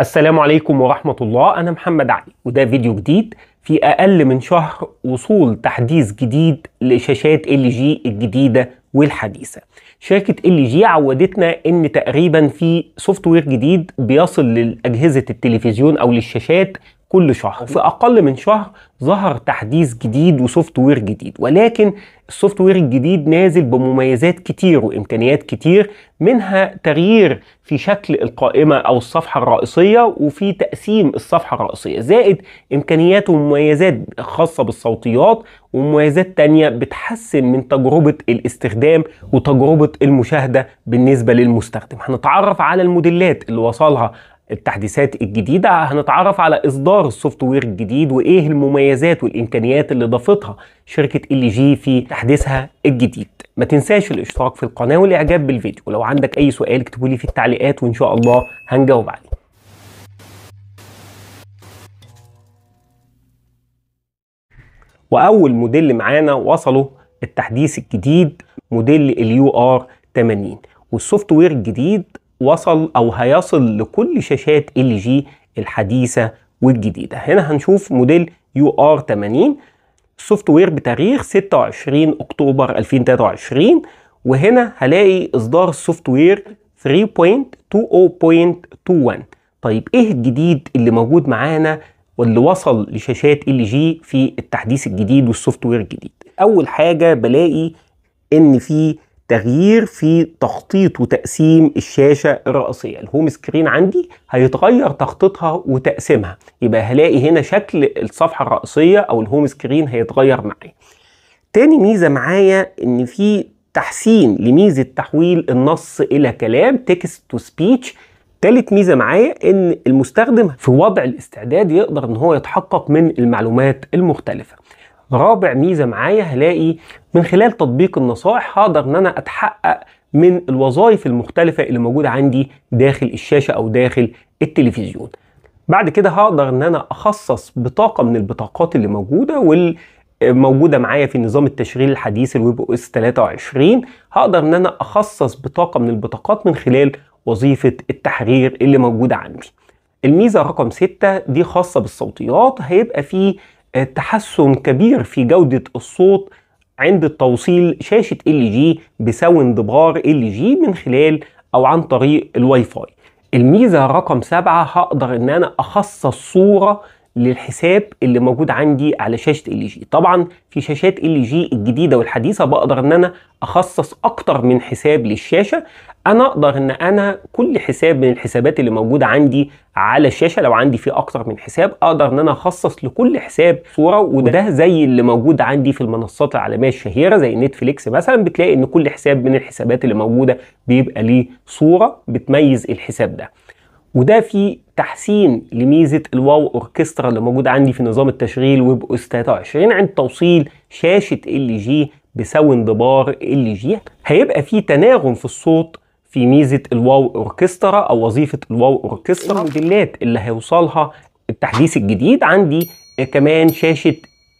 السلام عليكم ورحمة الله أنا محمد علي وده فيديو جديد في أقل من شهر وصول تحديث جديد لشاشات ال جي الجديدة والحديثة شركة ال جي عودتنا ان تقريبا في سوفت وير جديد بيصل لأجهزة التلفزيون أو للشاشات كل شهر وفي اقل من شهر ظهر تحديث جديد وسوفت وير جديد ولكن السوفت وير الجديد نازل بمميزات كتير وامكانيات كتير منها تغيير في شكل القائمه او الصفحه الرئيسيه وفي تقسيم الصفحه الرئيسيه زائد امكانيات ومميزات خاصه بالصوتيات ومميزات تانية بتحسن من تجربة الاستخدام وتجربة المشاهدة بالنسبة للمستخدم هنتعرف على الموديلات اللي وصلها التحديثات الجديدة هنتعرف على إصدار السوفت وير الجديد وإيه المميزات والإمكانيات اللي ضافتها شركة ال جي في تحديثها الجديد ما تنساش الاشتراك في القناة والإعجاب بالفيديو ولو عندك أي سؤال اكتبوا لي في التعليقات وإن شاء الله هنجاوب عليه وأول موديل معانا وصله التحديث الجديد موديل اليو ار 80 والسوفت وير الجديد وصل او هيصل لكل شاشات ال جي الحديثه والجديده هنا هنشوف موديل يو ار 80 السوفت وير بتاريخ 26 اكتوبر 2023 وهنا هلاقي اصدار السوفت وير 3.20.21 طيب ايه الجديد اللي موجود معانا واللي وصل لشاشات ال جي في التحديث الجديد والسوفت وير الجديد اول حاجه بلاقي ان في تغيير في تخطيط وتقسيم الشاشة الرئيسية الهوم سكرين عندي هيتغير تخطيطها وتقسيمها يبقى هلاقي هنا شكل الصفحة الرئيسية أو الهوم سكرين هيتغير معايا تاني ميزة معايا إن في تحسين لميزة تحويل النص إلى كلام تكست تو سبيتش تالت ميزة معايا إن المستخدم في وضع الاستعداد يقدر إن هو يتحقق من المعلومات المختلفة رابع ميزه معايا هلاقي من خلال تطبيق النصائح هقدر ان انا اتحقق من الوظائف المختلفه اللي موجوده عندي داخل الشاشه او داخل التلفزيون بعد كده هقدر ان انا اخصص بطاقه من البطاقات اللي موجوده وال موجوده معايا في نظام التشغيل الحديث الويب او اس 23 هقدر ان انا اخصص بطاقه من البطاقات من خلال وظيفه التحرير اللي موجوده عندي الميزه رقم 6 دي خاصه بالصوتيات هيبقى فيه تحسن كبير في جودة الصوت عند التوصيل شاشة ال جي بساوند بار ال جي من خلال او عن طريق الواي فاي الميزة رقم سبعة هقدر ان انا اخصص صورة للحساب اللي موجود عندي على شاشه ال جي طبعا في شاشات ال جي الجديده والحديثه بقدر ان انا اخصص اكتر من حساب للشاشه انا اقدر ان انا كل حساب من الحسابات اللي موجوده عندي على الشاشه لو عندي فيه اكتر من حساب اقدر ان انا اخصص لكل حساب صوره وده زي اللي موجود عندي في المنصات العالميه الشهيره زي نتفليكس مثلا بتلاقي ان كل حساب من الحسابات اللي موجوده بيبقى ليه صوره بتميز الحساب ده وده في تحسين لميزه الواو اوركسترا اللي موجوده عندي في نظام التشغيل ويب اوس 23 عند توصيل شاشه ال جي بسوي انضبار ال جي هيبقى في تناغم في الصوت في ميزه الواو اوركسترا او وظيفه الواو اوركسترا الموديلات اللي هيوصلها التحديث الجديد عندي آه، كمان شاشه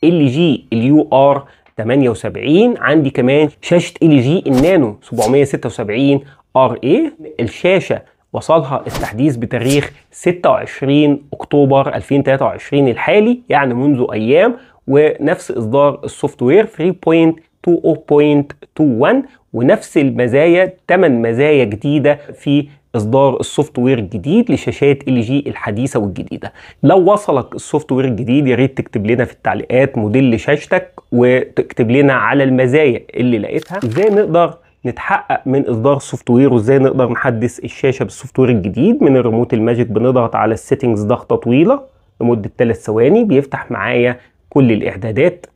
ال جي اليو ار 78 عندي كمان شاشه ال جي النانو 776 ار اي الشاشه وصلها التحديث بتاريخ 26 اكتوبر 2023 الحالي يعني منذ ايام ونفس اصدار السوفت وير 2.21 ونفس المزايا 8 مزايا جديدة في اصدار السوفت وير الجديد لشاشات ال جي الحديثه والجديده لو وصلك السوفت وير الجديد يا ريت تكتب لنا في التعليقات موديل شاشتك وتكتب لنا على المزايا اللي لقيتها ازاي نقدر نتحقق من اصدار السوفت وير وازاي نقدر نحدث الشاشه بالسوفت وير الجديد من الريموت الماجيك بنضغط على السيتنجز ضغطه طويله لمده 3 ثواني بيفتح معايا كل الاعدادات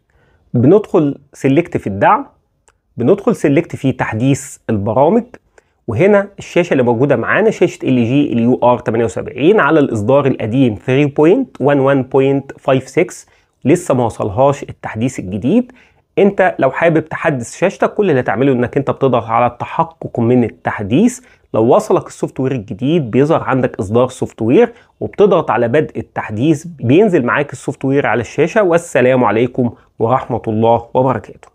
بندخل سيلكت في الدعم بندخل سيلكت في تحديث البرامج وهنا الشاشه اللي موجوده معانا شاشه ال جي اليو ار 78 على الاصدار القديم 3.11.56 لسه ما وصلهاش التحديث الجديد انت لو حابب تحدث شاشتك كل اللي هتعمله انك انت بتضغط على التحقق من التحديث لو وصلك السوفت وير الجديد بيظهر عندك اصدار سوفت وير وبتضغط على بدء التحديث بينزل معاك السوفت وير على الشاشه والسلام عليكم ورحمة الله وبركاته